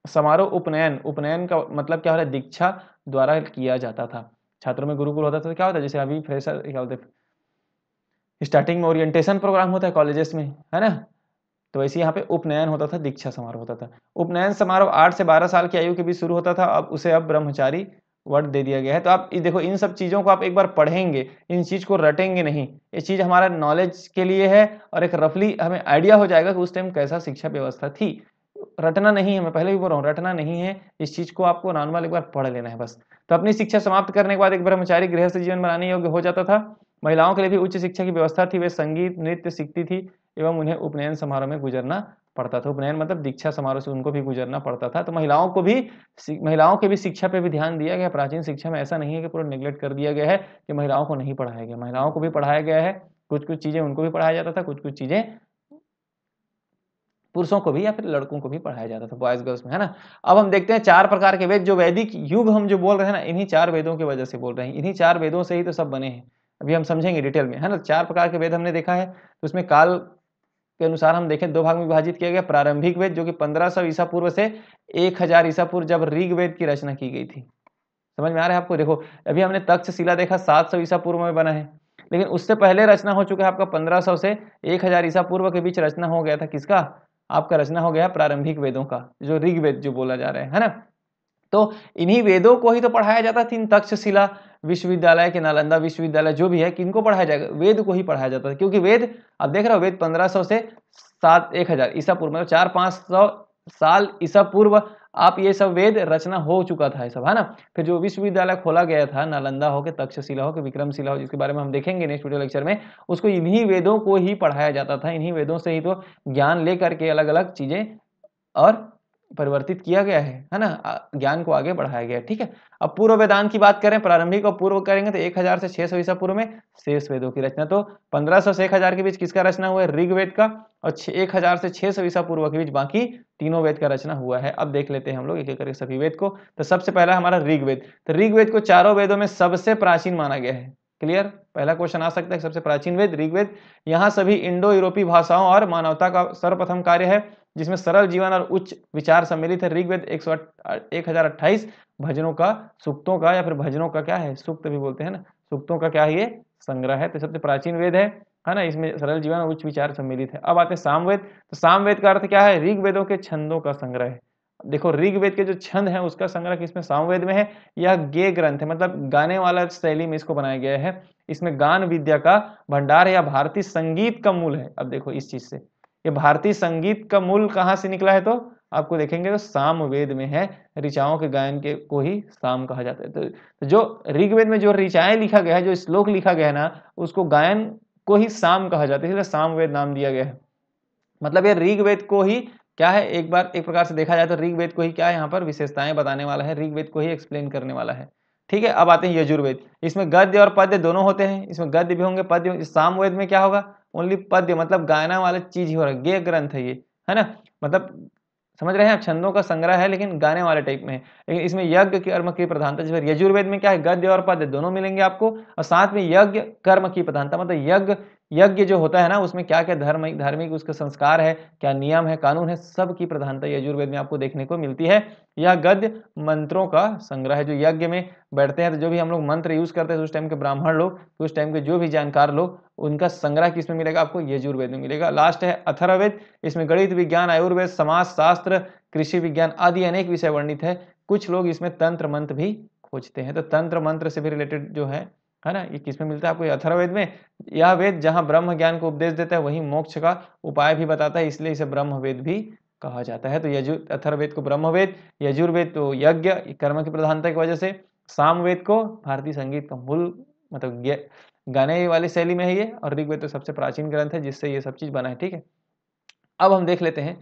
समारोह उपनयन उपनयन का मतलब क्या हो रहा है दीक्षा द्वारा किया जाता था छात्रों में गुरुकुल होता था तो क्या होता है जैसे अभी फ्रेशर क्या होते स्टार्टिंग में ओरिएंटेशन प्रोग्राम होता है कॉलेजेस में है ना तो वैसे यहाँ पे उपनयन होता था दीक्षा समारोह होता था उपनयन समारोह आठ से बारह साल की आयु के बीच शुरू होता था अब उसे अब ब्रह्मचारी वर्ड दे दिया गया है तो आप देखो इन सब चीज़ों को आप एक बार पढ़ेंगे इन चीज़ को रटेंगे नहीं ये चीज़ हमारा नॉलेज के लिए है और एक रफली हमें आइडिया हो जाएगा कि उस टाइम कैसा शिक्षा व्यवस्था थी रटना नहीं है मैं पहले भी बोल रहा हूँ रटना नहीं है इस चीज को आपको नॉर्मल एक बार पढ़ लेना है बस तो अपनी शिक्षा समाप्त करने के बाद एक ब्रह्मचारी गृहस्थ जीवन बनाने योग्य हो जाता था महिलाओं के लिए भी उच्च शिक्षा की व्यवस्था थी वे संगीत नृत्य सीखती थी एवं उन्हें उपनयन समारोह में गुजरना पड़ता था उपनयन मतलब दीक्षा समारोह से उनको भी गुजरना पड़ता था तो महिलाओं को भी महिलाओं के भी शिक्षा पे भी ध्यान दिया गया प्राचीन शिक्षा में ऐसा नहीं है कि पूरा निग्लेक्ट कर दिया गया है कि महिलाओं को नहीं पढ़ाया गया महिलाओं को भी पढ़ाया गया है कुछ कुछ चीज़ें उनको भी पढ़ाया जाता था कुछ कुछ चीज़ें पुरुषों को भी या फिर लड़कों को भी पढ़ाया जाता था बॉयज गर्ल्स में है ना अब हम देखते हैं चार प्रकार के वेद जो वैदिक युग हम जो बोल रहे हैं ना इन्हीं चार वेदों की वजह से बोल रहे हैं इन्हीं चार वेदों से ही तो सब बने हैं अभी हम समझेंगे डिटेल में है ना चार प्रकार के वेद हमने देखा है तो उसमें काल के अनुसार हम देखें दो भाग में विभाजित किया गया प्रारंभिक वेद जो कि 1500 ईसा पूर्व से 1000 ईसा पूर्व जब ऋग्वेद की रचना की गई थी समझ में आ रहा है आपको देखो अभी हमने तक्षशिला देखा 700 ईसा पूर्व में बना है लेकिन उससे पहले रचना हो चुका है आपका 1500 से 1000 ईसा पूर्व के बीच रचना हो गया था किसका आपका रचना हो गया प्रारंभिक वेदों का जो ऋग्वेद जो बोला जा रहा है है ना तो इन्हीं वेदों को ही तो पढ़ाया जाता था इन तक्षशिला विश्वविद्यालय के नालंदा विश्वविद्यालय जो भी है किनको पढ़ाया जाएगा वेद को ही पढ़ाया जाता था क्योंकि वेद आप देख रहे हो वेद 1500 से सात एक हजार ईसा पूर्व मतलब चार पाँच सौ साल ईसा पूर्व आप ये सब वेद रचना हो चुका था सब है ना फिर जो विश्वविद्यालय खोला गया था नालंदा हो के तक्षशिला हो के विक्रमशिला हो जिसके बारे में हम देखेंगे नेक्स्ट वीडियो लेक्चर में उसको इन्हीं वेदों को ही पढ़ाया जाता था इन्हीं वेदों से ही तो ज्ञान लेकर के अलग अलग चीजें और परिवर्तित किया गया है है ना ज्ञान को आगे बढ़ाया गया है ठीक है अब पूर्व वेदांत की बात करें प्रारंभिक और पूर्व करेंगे तो 1000 से 600 सौ ईसा पूर्व में शेष वेदों की रचना तो 1500 से 1000 के बीच किसका रचना हुआ है ऋग्वेद का और 1000 से 600 सौ ईसा पूर्व के बीच बाकी तीनों वेद का रचना हुआ है अब देख लेते हैं हम लोग एक एक करके सभी वेद को तो सबसे पहला हमारा ऋग्वेद तो ऋग्वेद को चारों वेदों में सबसे प्राचीन माना गया है क्लियर पहला क्वेश्चन आ सकता है सबसे प्राचीन वेद ऋग्वेद यहाँ सभी इंडो यूरोपीय भाषाओं और मानवता का सर्वप्रथम कार्य है जिसमें सरल जीवन और उच्च विचार सम्मिलित है ऋग्वेद एक सौ एक हजार अट्ठाईस भजनों का सुक्तों का या फिर भजनों का क्या है सुक्त भी बोलते हैं ना सुक्तों का क्या है ये संग्रह है तो सबसे प्राचीन वेद है है ना इसमें सरल जीवन और उच्च विचार सम्मिलित है अब आते हैं सामवेद तो सामवेद का अर्थ क्या है ऋग्वेदों के छंदों का संग्रह है देखो ऋग्वेद के जो छंद है उसका संग्रह किसमें सामवेद में है यह गे ग्रंथ है मतलब गाने वाला शैली में इसको बनाया गया है इसमें गान विद्या का भंडार या भारतीय संगीत का मूल है अब देखो इस चीज से ये भारतीय संगीत का मूल कहाँ से निकला है तो आपको देखेंगे तो साम वेद में है ऋचाओं के गायन के को ही साम कहा जाता है तो, तो जो ऋग्वेद में जो ऋचाएं लिखा गया है जो श्लोक लिखा गया है ना उसको गायन को ही साम कहा जाता है इसलिए साम वेद नाम दिया गया है मतलब ये ऋग्वेद को ही क्या है एक बार एक प्रकार से देखा जाए तो ऋग्वेद को ही क्या है यहाँ पर विशेषताएं बताने वाला है ऋग्वेद को ही एक्सप्लेन करने वाला है ठीक है अब आते हैं यजुर्वेद इसमें गद्य और पद्य दोनों होते हैं इसमें गद्य भी होंगे पद्य वेद में क्या होगा ओनली पद्य मतलब गाना वाला चीज ही हो रहा है गे ग्रंथ है ये है ना मतलब समझ रहे हैं आप छंदों का संग्रह है लेकिन गाने वाले टाइप में है लेकिन इसमें यज्ञ कर्म की प्रधानता जिस यजुर्वेद में क्या है गद्य और पद्य दोनों मिलेंगे आपको और साथ में यज्ञ कर्म की प्रधानता मतलब यज्ञ यज्ञ जो होता है ना उसमें क्या क्या धर्म धार्मिक उसका संस्कार है क्या नियम है कानून है सब की प्रधानता यजुर्वेद में आपको देखने को मिलती है यह गद्य मंत्रों का संग्रह है जो यज्ञ में बैठते हैं तो जो भी हम लोग मंत्र यूज करते हैं तो उस टाइम के ब्राह्मण लोग तो उस टाइम के जो भी जानकार लोग उनका संग्रह किसमें मिलेगा आपको यजुर्वेद में मिलेगा लास्ट है अथर्वेद इसमें गणित विज्ञान आयुर्वेद समाज शास्त्र कृषि विज्ञान आदि अनेक विषय वर्णित है कुछ लोग इसमें तंत्र मंत्र भी खोजते हैं तो तंत्र मंत्र से भी रिलेटेड जो है है ना ये किसमें मिलता है आपको अथर्वेद में यह वेद जहाँ ब्रह्म ज्ञान को उपदेश देता है वहीं मोक्ष का उपाय भी बताता है इसलिए इसे ब्रह्म वेद भी कहा जाता है तो यजु अथर्वेद को वेद यजुर्वेद तो यज्ञ कर्म की प्रधानता की वजह से सामवेद को भारतीय संगीत का मूल मतलब गाने वाली शैली में है ये और ऋग्वेद तो सबसे प्राचीन ग्रंथ है जिससे ये सब चीज बना है ठीक है अब हम देख लेते हैं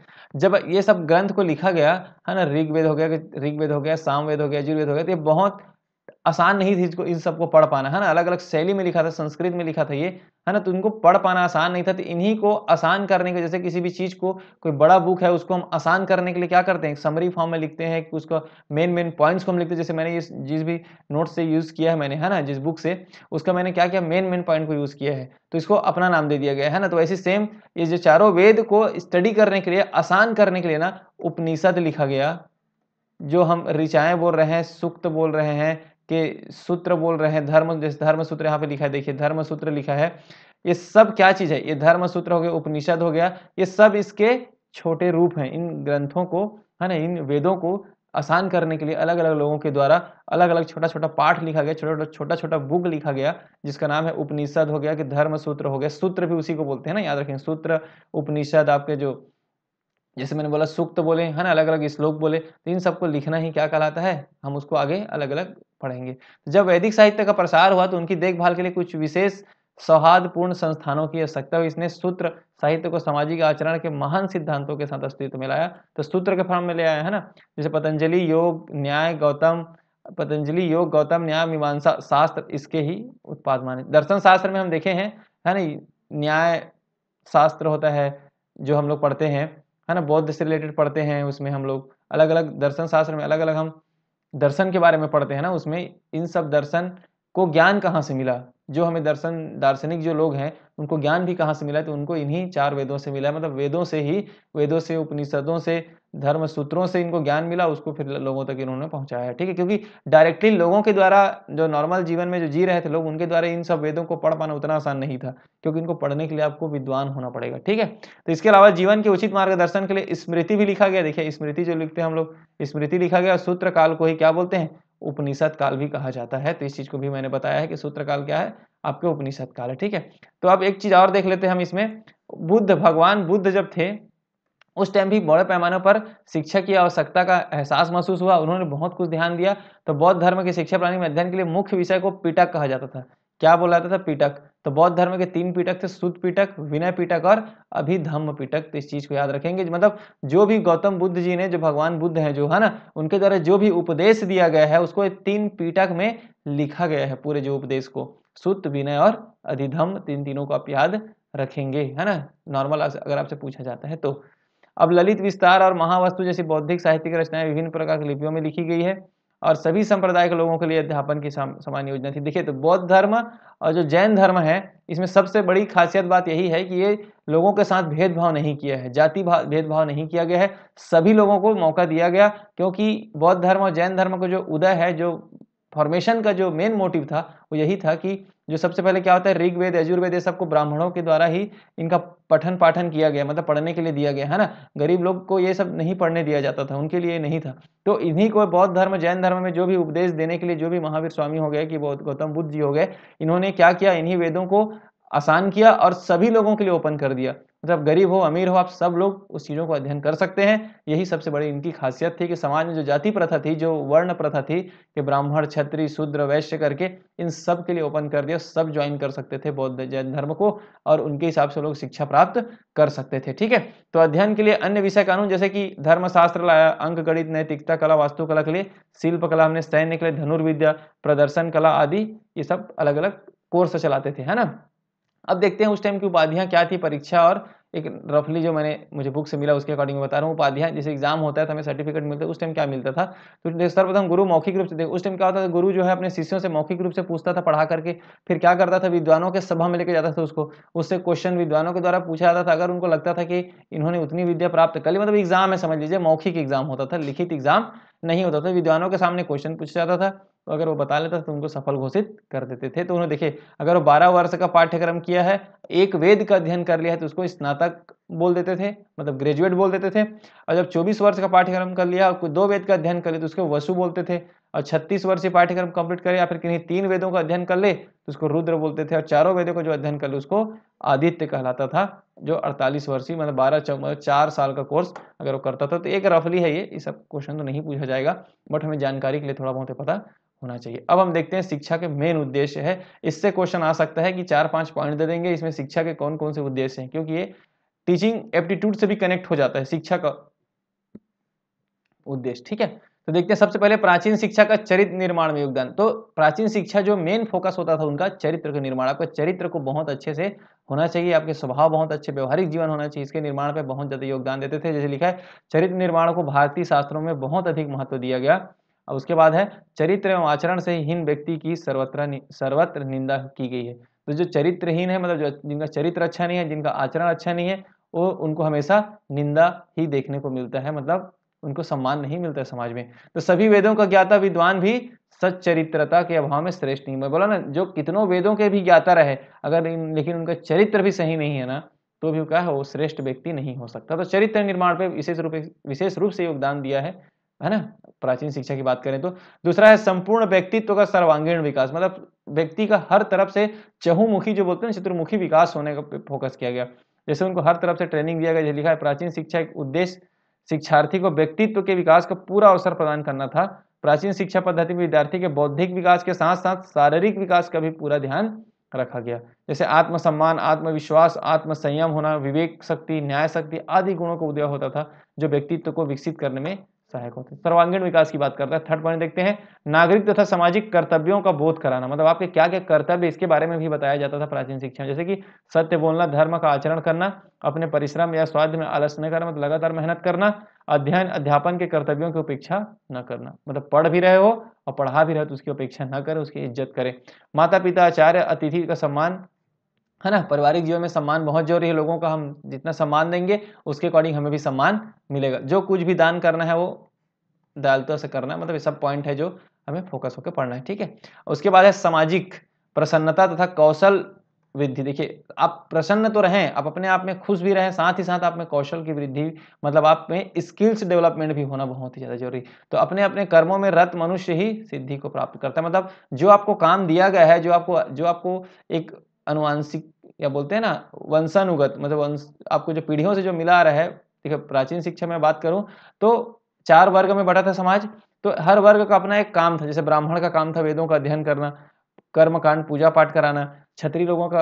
जब ये सब ग्रंथ को लिखा गया है ना ऋग्वेद हो गया ऋग्वेद हो गया सामवेद हो गया यजुर्वेद हो गया तो ये बहुत आसान नहीं थी इसको इन सबको पढ़ पाना है ना अलग अलग शैली में लिखा था संस्कृत में लिखा था ये है ना तो इनको पढ़ पाना आसान नहीं था तो इन्हीं को आसान करने के जैसे किसी भी चीज़ को कोई बड़ा बुक है उसको हम आसान करने के लिए क्या करते हैं समरी फॉर्म में लिखते हैं कि उसका मेन मेन पॉइंट्स को हम लिखते हैं जैसे मैंने ये जिस भी नोट से यूज़ किया है मैंने है ना जिस बुक से उसका मैंने क्या किया मेन मेन पॉइंट को यूज़ किया है तो इसको अपना नाम दे दिया गया है ना तो ऐसे सेम ये जो चारों वेद को स्टडी करने के लिए आसान करने के लिए ना उपनिषद लिखा गया जो हम ऋचाएँ बोल रहे हैं सुक्त बोल रहे हैं के सूत्र बोल रहे हैं धर्म जैसे धर्म सूत्र यहाँ पे लिखा है देखिए धर्म सूत्र लिखा है ये सब क्या चीज है ये धर्म सूत्र हो गया उपनिषद हो गया ये सब इसके छोटे रूप हैं इन ग्रंथों को है ना इन वेदों को आसान करने के लिए अलग अलग लोगों के द्वारा अलग अलग छोटा छोटा पाठ लिखा गया छोटा छोटा छोटा बुक लिखा गया जिसका नाम है उपनिषद हो गया कि धर्म सूत्र हो गया सूत्र भी उसी को बोलते हैं ना याद रखें सूत्र उपनिषद आपके जो जैसे मैंने बोला सूक्त बोले है ना अलग अलग श्लोक बोले तो इन सबको लिखना ही क्या कहलाता है हम उसको आगे अलग अलग पढ़ेंगे जब वैदिक साहित्य का प्रसार हुआ तो उनकी देखभाल के लिए कुछ विशेष सौहार्दपूर्ण संस्थानों की आवश्यकता हुई इसने सूत्र साहित्य को सामाजिक आचरण के महान सिद्धांतों के साथ अस्तित्व में लाया तो सूत्र के फॉर्म में ले आया है ना जैसे पतंजलि योग न्याय गौतम पतंजलि योग गौतम न्याय मीमांसा शास्त्र इसके ही उत्पाद माने दर्शन शास्त्र में हम देखे हैं है ना न्याय शास्त्र होता है जो हम लोग पढ़ते हैं है ना बौद्ध से रिलेटेड पढ़ते हैं उसमें हम लोग अलग अलग दर्शन शास्त्र में अलग अलग हम दर्शन के बारे में पढ़ते हैं ना उसमें इन सब दर्शन को ज्ञान कहाँ से मिला जो हमें दर्शन दार्शनिक जो लोग हैं उनको ज्ञान भी कहाँ से मिला तो उनको इन्हीं चार वेदों से मिला मतलब वेदों से ही वेदों से उपनिषदों से धर्म सूत्रों से इनको ज्ञान मिला उसको फिर लोगों तक इन्होंने पहुंचाया है ठीक है क्योंकि डायरेक्टली लोगों के द्वारा जो नॉर्मल जीवन में जो जी रहे थे लोग उनके द्वारा इन सब वेदों को पढ़ पाना उतना आसान नहीं था क्योंकि इनको पढ़ने के लिए आपको विद्वान होना पड़ेगा ठीक है तो इसके अलावा जीवन के उचित मार्गदर्शन के लिए स्मृति भी लिखा गया देखिए स्मृति जो लिखते हैं हम लोग स्मृति लिखा गया सूत्र काल को ही क्या बोलते हैं उपनिषद काल भी कहा जाता है तो इस चीज को भी मैंने बताया है कि सूत्र काल क्या है आपके उपनिषद काल है ठीक है तो अब एक चीज और देख लेते हैं हम इसमें बुद्ध भगवान बुद्ध जब थे उस टाइम भी बड़े पैमाने पर शिक्षा की आवश्यकता का एहसास महसूस हुआ उन्होंने बहुत कुछ ध्यान दिया तो बौद्ध धर्म के शिक्षा प्रणाली में अध्ययन के लिए मुख्य विषय को पिटक कहा जाता था क्या बोला जाता था पीटक तो बौद्ध धर्म के तीन पीटक थे शुद्ध पीटक विनय पीटक और अभिधम्म पीटक तो इस चीज को याद रखेंगे मतलब जो भी गौतम बुद्ध जी ने जो भगवान बुद्ध हैं जो है ना उनके द्वारा जो भी उपदेश दिया गया है उसको तीन पीटक में लिखा गया है पूरे जो उपदेश को सुत विनय और अधिधम तीन तीनों को आप याद रखेंगे है ना नॉर्मल अगर आपसे पूछा जाता है तो अब ललित विस्तार और महावस्तु जैसी बौद्धिक साहित्य की रचनाएं विभिन्न प्रकार की लिपियों में लिखी गई है और सभी संप्रदाय के लोगों के लिए अध्यापन की समान योजना थी देखिए तो बौद्ध धर्म और जो जैन धर्म है इसमें सबसे बड़ी खासियत बात यही है कि ये लोगों के साथ भेदभाव नहीं किया है जाति भेदभाव नहीं किया गया है सभी लोगों को मौका दिया गया क्योंकि बौद्ध धर्म और जैन धर्म का जो उदय है जो फॉर्मेशन का जो मेन मोटिव था वो यही था कि जो सबसे पहले क्या होता है ऋग्वेद यजुर्वेद ये सबको ब्राह्मणों के द्वारा ही इनका पठन पाठन किया गया मतलब पढ़ने के लिए दिया गया है ना गरीब लोग को ये सब नहीं पढ़ने दिया जाता था उनके लिए नहीं था तो इन्हीं को बौद्ध धर्म जैन धर्म में जो भी उपदेश देने के लिए जो भी महावीर स्वामी हो गए कि बौद्ध गौतम बुद्ध जी हो गए इन्होंने क्या किया इन्हीं वेदों को आसान किया और सभी लोगों के लिए ओपन कर दिया मतलब गरीब हो अमीर हो आप सब लोग उस चीज़ों को अध्ययन कर सकते हैं यही सबसे बड़ी इनकी खासियत थी कि समाज में जो जाति प्रथा थी जो वर्ण प्रथा थी कि ब्राह्मण क्षत्रिय शूद्र वैश्य करके इन सब के लिए ओपन कर दिया सब ज्वाइन कर सकते थे बौद्ध जैन धर्म को और उनके हिसाब से लोग शिक्षा प्राप्त कर सकते थे ठीक है तो अध्ययन के लिए अन्य विषय कानून जैसे कि धर्मशास्त्र लाया अंक गणित नैतिकता कला वास्तुकला के लिए शिल्पकला हमने सैन्य के लिए धनुर्विद्या प्रदर्शन कला आदि ये सब अलग अलग कोर्स चलाते थे है ना अब देखते हैं उस टाइम की उपाधियाँ क्या थी परीक्षा और एक रफली जो मैंने मुझे बुक से मिला उसके अकॉर्डिंग बता रहा हूँ उपाध्याय जैसे एग्जाम होता है तो हमें सर्टिफिकेट मिलता है उस टाइम क्या मिलता था तो सर्वप्रथम गुरु मौखिक रूप से देखो उस टाइम क्या होता था गुरु जो है अपने शिष्यों से मौखिक रूप से पूछता था पढ़ा करके फिर क्या करता था विद्वानों के सभा में लेकर जाता था उसको उससे क्वेश्चन विद्वानों के द्वारा पूछा जाता था अगर उनको लगता था कि इन्होंने उतनी विद्या प्राप्त कर ली मतलब एग्जाम है समझ लीजिए मौखिक एग्जाम होता था लिखित एग्जाम नहीं होता था विद्वानों के सामने क्वेश्चन पूछा जाता था तो अगर वो बता लेता तो उनको सफल घोषित कर देते थे तो उन्होंने देखिए अगर वो बारह वर्ष का पाठ्यक्रम किया है एक वेद का अध्ययन कर लिया है तो उसको स्नातक बोल देते थे मतलब ग्रेजुएट बोल देते थे और जब चौबीस वर्ष का पाठ्यक्रम कर लिया और दो वेद का अध्ययन कर लिया तो उसको वसु बोलते थे और छत्तीस वर्षीय पाठ्यक्रम कंप्लीट करे या फिर किन्हीं तीन वेदों का अध्ययन कर ले तो उसको रुद्र बोलते थे और चारों वेदों का जो अध्ययन कर ले उसको आदित्य कहलाता था जो अड़तालीस वर्षीय मतलब बारह मतलब चार साल का कोर्स अगर वो करता था तो एक रफली है ये ये सब क्वेश्चन तो नहीं पूछा जाएगा बट हमें जानकारी के लिए थोड़ा बहुत पता होना चाहिए अब हम देखते हैं शिक्षा के मेन उद्देश्य है इससे क्वेश्चन आ सकता है कि चार पांच पॉइंट दे देंगे इसमें शिक्षा के कौन कौन से उद्देश्य हैं क्योंकि ये टीचिंग एप्टीट्यूड से भी कनेक्ट हो जाता है शिक्षा का उद्देश्य ठीक है तो देखते हैं सबसे पहले प्राचीन शिक्षा का चरित्र निर्माण में योगदान तो प्राचीन शिक्षा जो मेन फोकस होता था उनका चरित्र का निर्माण आपका चरित्र को बहुत अच्छे से होना चाहिए आपके स्वभाव बहुत अच्छे व्यवहारिक जीवन होना चाहिए इसके निर्माण पर बहुत ज्यादा योगदान देते थे जैसे लिखा है चरित्र निर्माण को भारतीय शास्त्रों में बहुत अधिक महत्व दिया गया अब उसके बाद है चरित्र एवं आचरण से हीन व्यक्ति की सर्वत्र नि, सर्वत्र निंदा की गई है तो जो चरित्रहीन है मतलब जो जिनका चरित्र अच्छा नहीं है जिनका आचरण अच्छा नहीं है वो उनको हमेशा निंदा ही देखने को मिलता है मतलब उनको सम्मान नहीं मिलता है समाज में तो सभी वेदों का ज्ञाता विद्वान भी सच्चरित्रता के अभाव में श्रेष्ठ नहीं मैं बोला ना जो कितनों वेदों के भी ज्ञाता रहे अगर इन, लेकिन उनका चरित्र भी सही नहीं है ना तो भी क्या है वो श्रेष्ठ व्यक्ति नहीं हो सकता तो चरित्र निर्माण पे विशेष रूप विशेष रूप से योगदान दिया है है ना प्राचीन शिक्षा की बात करें तो दूसरा है संपूर्ण व्यक्तित्व का सर्वांगीण विकास मतलब व्यक्ति का हर तरफ से चहुमुखी जो बोलते हैं चतुर्मुखी विकास होने का फोकस किया गया जैसे उनको हर तरफ से ट्रेनिंग दिया गया जो लिखा है प्राचीन शिक्षा एक उद्देश्य शिक्षार्थी को व्यक्तित्व के विकास का पूरा अवसर प्रदान करना था प्राचीन शिक्षा पद्धति में विद्यार्थी के बौद्धिक विकास के साथ साथ शारीरिक विकास का भी पूरा ध्यान रखा गया जैसे आत्मसम्मान आत्मविश्वास आत्मसंयम होना विवेक शक्ति न्याय शक्ति आदि गुणों का उदय होता था जो व्यक्तित्व को विकसित करने में सहायक होते हैं सर्वांगीण विकास की बात करते हैं थर्ड पॉइंट देखते हैं नागरिक तथा तो सामाजिक कर्तव्यों का बोध कराना मतलब आपके क्या क्या कर्तव्य इसके बारे में भी बताया जाता था प्राचीन शिक्षा जैसे कि सत्य बोलना धर्म का आचरण करना अपने परिश्रम या स्वाद में आलस न करना मतलब लगातार मेहनत करना अध्ययन अध्यापन के कर्तव्यों की उपेक्षा न करना मतलब पढ़ भी रहे हो और पढ़ा भी रहे तो उसकी अपेक्षा न करें उसकी इज्जत करें माता पिता आचार्य अतिथि का सम्मान है ना पारिवारिक जीवन में सम्मान बहुत जरूरी है लोगों का हम जितना सम्मान देंगे उसके अकॉर्डिंग हमें भी सम्मान मिलेगा जो कुछ भी दान करना है वो दयालुता तो से करना है मतलब ये सब पॉइंट है जो हमें फोकस होकर पढ़ना है ठीक है उसके बाद है सामाजिक प्रसन्नता तथा कौशल वृद्धि देखिए आप प्रसन्न तो रहें आप अपने आप में खुश भी रहें साथ ही साथ आप में कौशल की वृद्धि मतलब आप में स्किल्स डेवलपमेंट भी होना बहुत ही ज़्यादा जरूरी तो अपने अपने कर्मों में रत मनुष्य ही सिद्धि को प्राप्त करता है मतलब जो आपको काम दिया गया है जो आपको जो आपको एक अनुवांशिक या बोलते हैं ना वंशानुगत मतलब वंश आपको जो पीढ़ियों से जो मिला आ रहा है देखिए प्राचीन शिक्षा में बात करूं तो चार वर्ग में बटा था समाज तो हर वर्ग का अपना एक काम था जैसे ब्राह्मण का काम था वेदों का अध्ययन करना कर्म कांड पूजा पाठ कराना छत्री लोगों का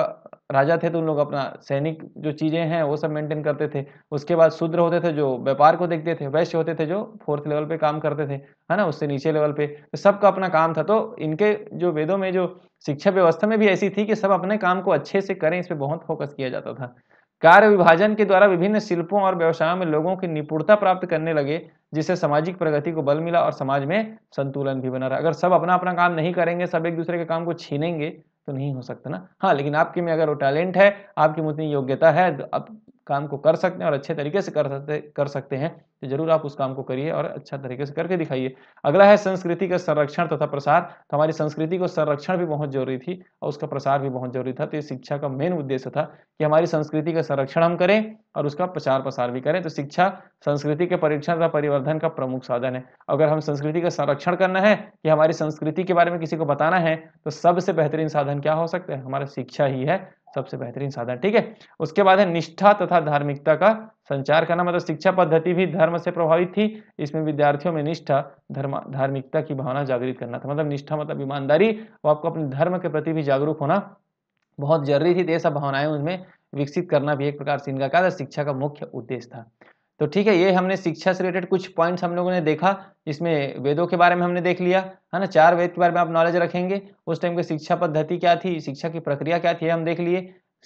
राजा थे तो उन लोग अपना सैनिक जो चीज़ें हैं वो सब मेंटेन करते थे उसके बाद शूद्र होते थे जो व्यापार को देखते थे वैश्य होते थे जो फोर्थ लेवल पे काम करते थे है ना उससे नीचे लेवल पे तो सबका अपना काम था तो इनके जो वेदों में जो शिक्षा व्यवस्था में भी ऐसी थी कि सब अपने काम को अच्छे से करें इस पर बहुत फोकस किया जाता था कार्य विभाजन के द्वारा विभिन्न शिल्पों और व्यवसायों में लोगों की निपुणता प्राप्त करने लगे जिससे सामाजिक प्रगति को बल मिला और समाज में संतुलन भी बना रहा अगर सब अपना अपना काम नहीं करेंगे सब एक दूसरे के काम को छीनेंगे तो नहीं हो सकता ना हाँ लेकिन आपके में अगर वो टैलेंट है आपकी में उतनी योग्यता है तो आप काम को कर सकते हैं और अच्छे तरीके से कर सकते कर सकते हैं तो जरूर आप उस काम को करिए और अच्छा तरीके से करके दिखाइए अगला है संस्कृति का संरक्षण तथा प्रसार तो हमारी संस्कृति को संरक्षण भी बहुत जरूरी थी और उसका प्रसार भी बहुत जरूरी था तो ये शिक्षा का मेन उद्देश्य था कि हमारी संस्कृति का संरक्षण हम करें और उसका प्रचार प्रसार भी करें तो शिक्षा संस्कृति के परीक्षण तथा परिवर्धन का प्रमुख साधन है अगर हम संस्कृति का संरक्षण करना है कि हमारी संस्कृति के बारे में किसी को बताना है तो सबसे बेहतरीन साधन क्या हो सकता है हमारा शिक्षा ही है सबसे बेहतरीन साधन ठीक है उसके बाद है निष्ठा तथा धार्मिकता का संचार करना मतलब शिक्षा पद्धति भी धर्म से प्रभावित थी इसमें विद्यार्थियों में निष्ठा धर्म धार्मिकता की भावना जागृत करना था मतलब निष्ठा मतलब ईमानदारी और आपको अपने धर्म के प्रति भी जागरूक होना बहुत जरूरी थी तो ये सब भावनाएं उनमें विकसित करना भी एक प्रकार से इनका क्या था शिक्षा का मुख्य उद्देश्य था तो ठीक है ये हमने शिक्षा से रिलेटेड कुछ पॉइंट्स हम लोगों ने देखा इसमें वेदों के बारे में हमने देख लिया है ना चार वेद के बारे में आप नॉलेज रखेंगे उस टाइम की शिक्षा पद्धति क्या थी शिक्षा की प्रक्रिया क्या थी हम देख लिए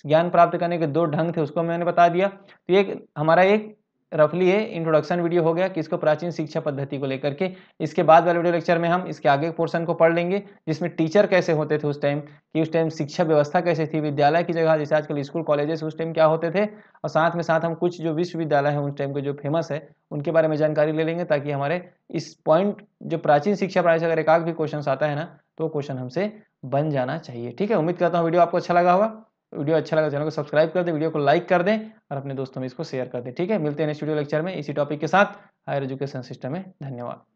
ज्ञान प्राप्त करने के दो ढंग थे उसको मैंने बता दिया तो ये हमारा एक रफली ये इंट्रोडक्शन वीडियो हो गया कि इसको प्राचीन शिक्षा पद्धति को लेकर के इसके बाद वाले वीडियो लेक्चर में हम इसके आगे पोर्शन को पढ़ लेंगे जिसमें टीचर कैसे होते थे उस टाइम कि उस टाइम शिक्षा व्यवस्था कैसे थी विद्यालय की जगह जैसे आजकल स्कूल कॉलेजेस उस टाइम क्या होते थे और साथ में साथ हम कुछ जो विश्वविद्यालय हैं उस टाइम के जो फेमस है उनके बारे में जानकारी ले लेंगे ताकि हमारे इस पॉइंट जो प्राचीन शिक्षा प्राइस अगर एक आग भी क्वेश्चन आता है ना तो क्वेश्चन हमसे बन जाना चाहिए ठीक है उम्मीद करता हूँ वीडियो आपको अच्छा लगा होगा वीडियो अच्छा लगा तो चैनल को सब्सक्राइब कर दें वीडियो को लाइक कर दें और अपने दोस्तों में इसको शेयर कर दें ठीक है मिलते हैं नेक्स्ट वीडियो लेक्चर में इसी टॉपिक के साथ हायर एजुकेशन सिस्टम में धन्यवाद